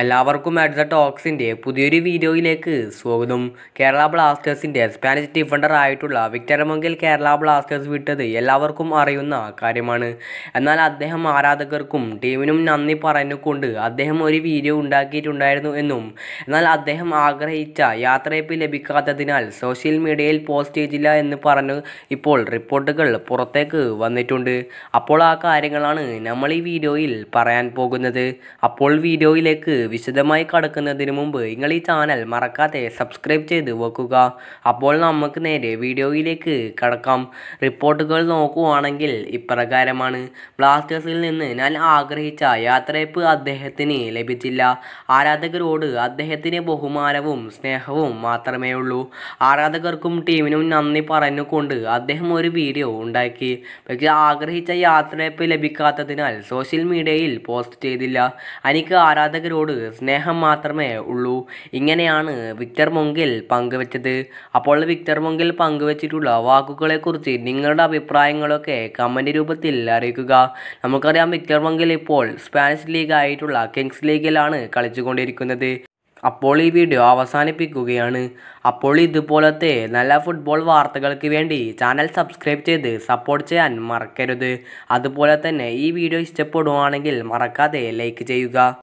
എല്ലാവർക്കും അഡ്സ ടോക്സിൻ്റെ പുതിയൊരു വീഡിയോയിലേക്ക് സ്വാഗതം കേരള ബ്ലാസ്റ്റേഴ്സിൻ്റെ സ്പാനിഷ് ഡിഫൻഡർ ആയിട്ടുള്ള വിക്ടർ മൊങ്കിൽ കേരള ബ്ലാസ്റ്റേഴ്സ് വിട്ടത് എല്ലാവർക്കും അറിയുന്ന കാര്യമാണ് എന്നാൽ അദ്ദേഹം ആരാധകർക്കും ടീമിനും നന്ദി പറഞ്ഞുകൊണ്ട് അദ്ദേഹം ഒരു വീഡിയോ ഉണ്ടാക്കിയിട്ടുണ്ടായിരുന്നു എന്നും എന്നാൽ അദ്ദേഹം ആഗ്രഹിച്ച യാത്രയപ്പ് ലഭിക്കാത്തതിനാൽ സോഷ്യൽ മീഡിയയിൽ പോസ്റ്റ് ചെയ്തില്ല എന്ന് പറഞ്ഞു ഇപ്പോൾ റിപ്പോർട്ടുകൾ പുറത്തേക്ക് വന്നിട്ടുണ്ട് അപ്പോൾ ആ കാര്യങ്ങളാണ് നമ്മൾ ഈ വീഡിയോയിൽ പറയാൻ പോകുന്നത് അപ്പോൾ വീഡിയോയിലേക്ക് വിശദമായി കടക്കുന്നതിന് മുമ്പ് നിങ്ങൾ ഈ ചാനൽ മറക്കാതെ സബ്സ്ക്രൈബ് ചെയ്ത് വെക്കുക അപ്പോൾ നമുക്ക് നേരെ വീഡിയോയിലേക്ക് കടക്കാം റിപ്പോർട്ടുകൾ നോക്കുകയാണെങ്കിൽ ഇപ്രകാരമാണ് ബ്ലാസ്റ്റേഴ്സിൽ നിന്ന് ഞാൻ ആഗ്രഹിച്ച യാത്രയപ്പ് അദ്ദേഹത്തിന് ലഭിച്ചില്ല ആരാധകരോട് അദ്ദേഹത്തിന് ബഹുമാനവും സ്നേഹവും മാത്രമേ ഉള്ളൂ ആരാധകർക്കും ടീമിനും നന്ദി പറഞ്ഞുകൊണ്ട് അദ്ദേഹം ഒരു വീഡിയോ ഉണ്ടാക്കി പക്ഷേ ആഗ്രഹിച്ച യാത്രയപ്പ് ലഭിക്കാത്തതിനാൽ സോഷ്യൽ മീഡിയയിൽ പോസ്റ്റ് ചെയ്തില്ല എനിക്ക് ആരാധകരോട് എന്നോട് സ്നേഹം മാത്രമേ ഉള്ളൂ ഇങ്ങനെയാണ് വിക്ടർ മൊങ്കിൽ പങ്കുവച്ചത് അപ്പോൾ വിക്ടർ മൊങ്കിൽ പങ്കുവച്ചിട്ടുള്ള വാക്കുകളെക്കുറിച്ച് നിങ്ങളുടെ അഭിപ്രായങ്ങളൊക്കെ കമൻ്റ് രൂപത്തിൽ അറിയിക്കുക നമുക്കറിയാം വിക്ടർ മൊങ്കിൽ ഇപ്പോൾ സ്പാനിഷ് ലീഗ് ആയിട്ടുള്ള കിങ്സ് ലീഗിലാണ് കളിച്ചുകൊണ്ടിരിക്കുന്നത് അപ്പോൾ ഈ വീഡിയോ അവസാനിപ്പിക്കുകയാണ് അപ്പോൾ ഇതുപോലത്തെ നല്ല ഫുട്ബോൾ വാർത്തകൾക്ക് വേണ്ടി ചാനൽ സബ്സ്ക്രൈബ് ചെയ്ത് സപ്പോർട്ട് ചെയ്യാൻ മറക്കരുത് അതുപോലെ തന്നെ ഈ വീഡിയോ ഇഷ്ടപ്പെടുവാണെങ്കിൽ മറക്കാതെ ലൈക്ക് ചെയ്യുക